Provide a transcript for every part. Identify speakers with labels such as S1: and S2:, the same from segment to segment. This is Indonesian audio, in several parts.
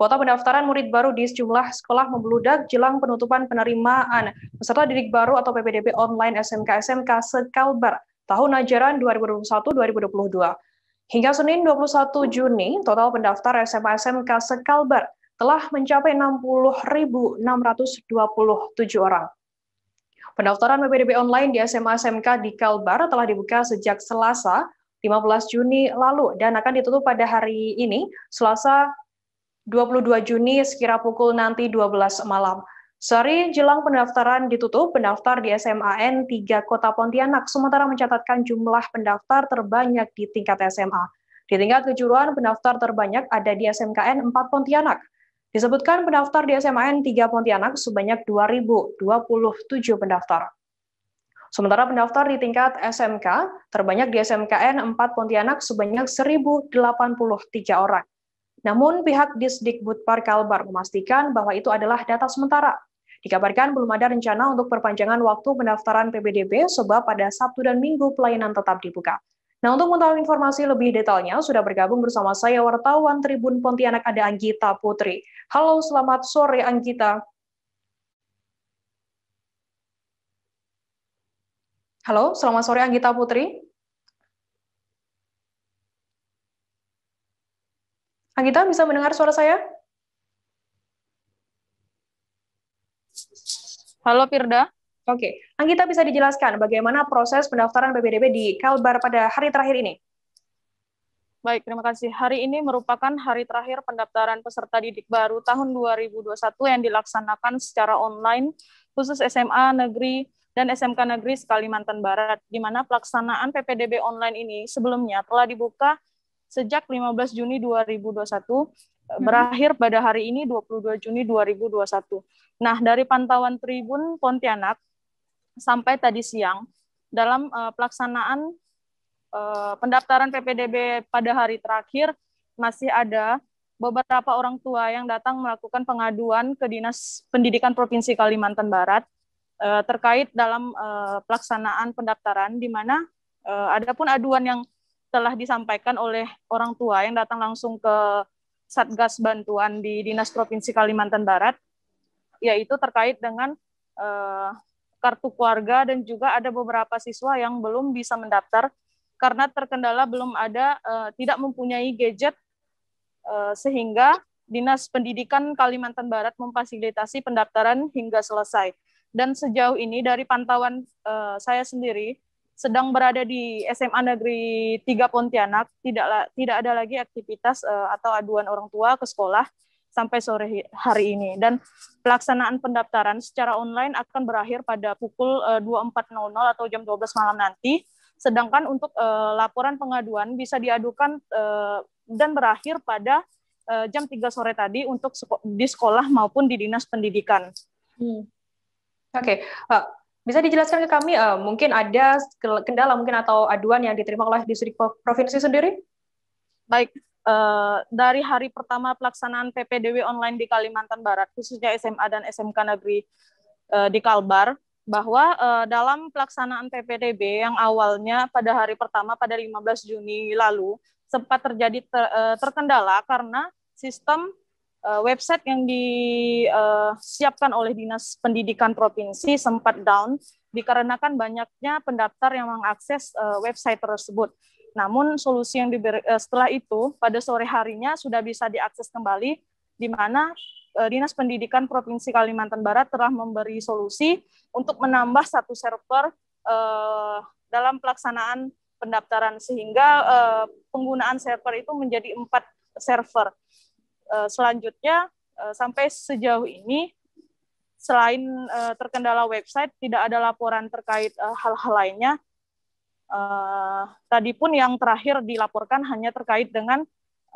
S1: Kuota pendaftaran murid baru di sejumlah sekolah membeludak jelang penutupan penerimaan peserta didik baru atau PPDB online SMK-SMK Sekalbar tahun ajaran 2021-2022. Hingga Senin 21 Juni, total pendaftar SMA-SMK Sekalbar telah mencapai 60.627 orang. Pendaftaran PPDB online di SMA-SMK di Kalbar telah dibuka sejak Selasa 15 Juni lalu dan akan ditutup pada hari ini, Selasa 22 Juni sekira pukul nanti 12 malam. Sehari jelang pendaftaran ditutup, pendaftar di SMAN 3 Kota Pontianak sementara mencatatkan jumlah pendaftar terbanyak di tingkat SMA. Di tingkat kejuruan, pendaftar terbanyak ada di SMKN 4 Pontianak. Disebutkan pendaftar di SMAN 3 Pontianak sebanyak 2.027 pendaftar. Sementara pendaftar di tingkat SMK terbanyak di SMKN 4 Pontianak sebanyak 1.083 orang. Namun pihak Disdikbud Kalbar memastikan bahwa itu adalah data sementara. Dikabarkan belum ada rencana untuk perpanjangan waktu pendaftaran PBDB sebab pada Sabtu dan Minggu pelayanan tetap dibuka. Nah, untuk mengetahui informasi lebih detailnya, sudah bergabung bersama saya wartawan Tribun Pontianak ada Anggita Putri. Halo, selamat sore Anggita. Halo, selamat sore Anggita Putri. Anggita bisa mendengar suara saya? Halo Firda. Oke, Anggita bisa dijelaskan bagaimana proses pendaftaran BPDB di Kalbar pada hari terakhir ini?
S2: Baik, terima kasih. Hari ini merupakan hari terakhir pendaftaran peserta didik baru tahun 2021 yang dilaksanakan secara online, khusus SMA Negeri dan SMK Negeri Kalimantan Barat, di mana pelaksanaan PPDB online ini sebelumnya telah dibuka sejak 15 Juni 2021 eh, hmm. berakhir pada hari ini 22 Juni 2021. Nah, dari pantauan Tribun Pontianak sampai tadi siang dalam uh, pelaksanaan uh, pendaftaran PPDB pada hari terakhir masih ada beberapa orang tua yang datang melakukan pengaduan ke Dinas Pendidikan Provinsi Kalimantan Barat uh, terkait dalam uh, pelaksanaan pendaftaran di mana uh, ada pun aduan yang telah disampaikan oleh orang tua yang datang langsung ke Satgas Bantuan di Dinas Provinsi Kalimantan Barat, yaitu terkait dengan uh, kartu keluarga dan juga ada beberapa siswa yang belum bisa mendaftar karena terkendala belum ada uh, tidak mempunyai gadget uh, sehingga Dinas Pendidikan Kalimantan Barat memfasilitasi pendaftaran hingga selesai. Dan sejauh ini dari pantauan saya sendiri sedang berada di SMA Negeri 3 Pontianak, tidak tidak ada lagi aktivitas uh, atau aduan orang tua ke sekolah sampai sore hari ini dan pelaksanaan pendaftaran secara online akan berakhir pada pukul uh, eh, 24.00 atau jam 12 malam nanti. Sedangkan untuk uh, laporan pengaduan bisa diadukan uh, dan berakhir pada uh, jam 3 sore tadi untuk di sekolah maupun di Dinas Pendidikan.
S1: Hmm. Oke, okay. uh, bisa dijelaskan ke kami uh, mungkin ada kendala mungkin atau aduan yang diterima oleh distrik provinsi sendiri? Baik, uh, dari hari pertama pelaksanaan
S2: PPDW online di Kalimantan Barat, khususnya SMA dan SMK Negeri uh, di Kalbar, bahwa uh, dalam pelaksanaan PPDB yang awalnya pada hari pertama pada 15 Juni lalu sempat terjadi ter, uh, terkendala karena sistem Eh, website yang disiapkan oleh Dinas Pendidikan Provinsi sempat down dikarenakan banyaknya pendaftar yang mengakses eh, website tersebut. Namun solusi yang diberi, eh, setelah itu pada sore harinya sudah bisa diakses kembali di mana Dinas Pendidikan Provinsi Kalimantan Barat telah memberi solusi untuk menambah satu server uh, dalam pelaksanaan pendaftaran sehingga uh, penggunaan server itu menjadi empat server. Eh, selanjutnya eh, sampai sejauh ini selain eh, terkendala website tidak ada laporan terkait hal-hal lainnya. Tadi pun yang terakhir dilaporkan hanya terkait dengan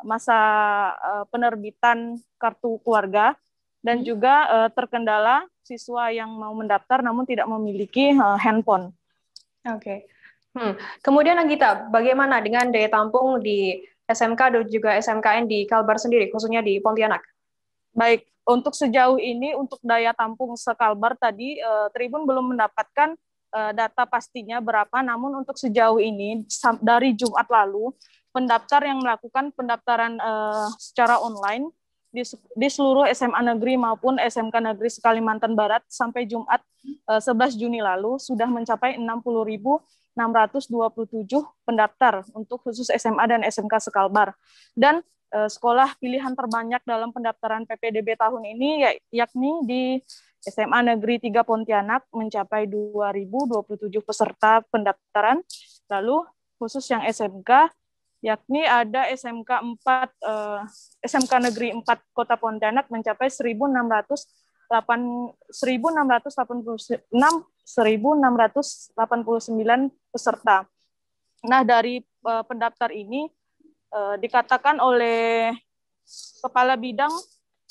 S2: masa penerbitan kartu keluarga dan hmm. juga terkendala siswa yang mau mendaftar namun tidak memiliki
S1: handphone. Oke. Okay. Hmm. Kemudian Anggita bagaimana dengan daya tampung di SMK dan juga SMKN di Kalbar sendiri, khususnya di Pontianak? Baik, untuk sejauh ini untuk daya tampung sekalbar tadi eh, Tribun
S2: belum mendapatkan eh, data pastinya berapa, namun untuk sejauh ini dari Jumat lalu pendaftar yang melakukan pendaftaran eh, secara online di, di seluruh SMA negeri maupun SMK negeri Kalimantan Barat sampai Jumat eh, 11 Juni lalu sudah mencapai ribu. 627 pendaftar untuk khusus SMA dan SMK Sekalbar. Dan eh, sekolah pilihan terbanyak dalam pendaftaran PPDB tahun ini ya, yakni di SMA Negeri 3 Pontianak mencapai 2027 peserta pendaftaran. Lalu khusus yang SMK yakni ada SMK 4 eh, SMK Negeri 4 Kota Pontianak mencapai 1600 1.689 peserta. Nah, dari uh, pendaftar ini uh, dikatakan oleh kepala bidang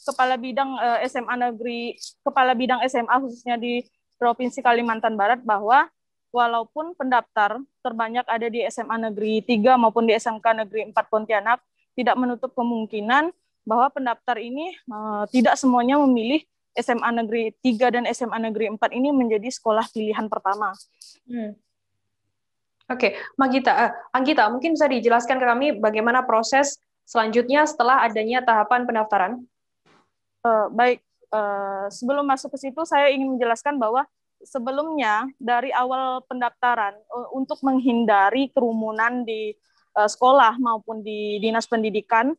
S2: kepala bidang uh, eh, SMA negeri, kepala bidang SMA khususnya di Provinsi Kalimantan Barat bahwa walaupun pendaftar terbanyak ada di SMA Negeri 3 maupun di SMK Negeri 4 Pontianak, tidak menutup kemungkinan bahwa pendaftar ini uh, tidak semuanya memilih SMA Negeri 3 dan SMA Negeri 4 ini menjadi sekolah
S1: pilihan pertama. Hmm. Oke, okay. Magita, uh, Anggita, mungkin bisa dijelaskan ke kami bagaimana proses selanjutnya setelah adanya tahapan pendaftaran? Uh, baik, uh, sebelum masuk ke situ saya ingin menjelaskan bahwa
S2: sebelumnya dari awal pendaftaran uh, untuk menghindari kerumunan di uh, sekolah maupun di dinas pendidikan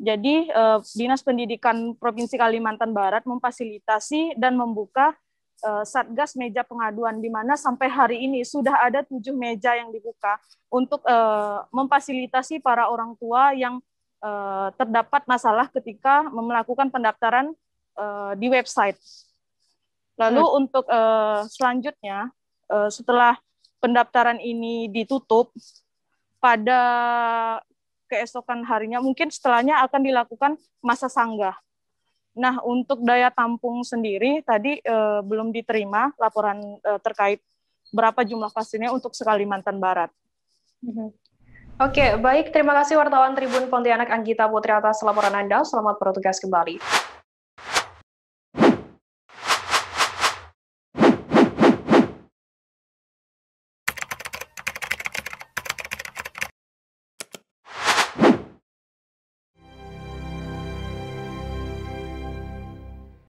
S2: jadi eh, Dinas Pendidikan Provinsi Kalimantan Barat memfasilitasi dan membuka eh, satgas meja pengaduan di mana sampai hari ini sudah ada tujuh meja yang dibuka untuk eh, memfasilitasi para orang tua yang eh, terdapat masalah ketika melakukan pendaftaran eh, di website. Lalu hmm. untuk eh, selanjutnya eh, setelah pendaftaran ini ditutup pada keesokan harinya mungkin setelahnya akan dilakukan masa sanggah. Nah, untuk daya tampung sendiri tadi eh, belum diterima laporan eh, terkait berapa jumlah vaksinnya untuk Kalimantan Barat.
S1: Mhm. Oke, baik. Terima kasih wartawan Tribun Pontianak Anggita Putri atas laporan Anda. Selamat bertugas kembali.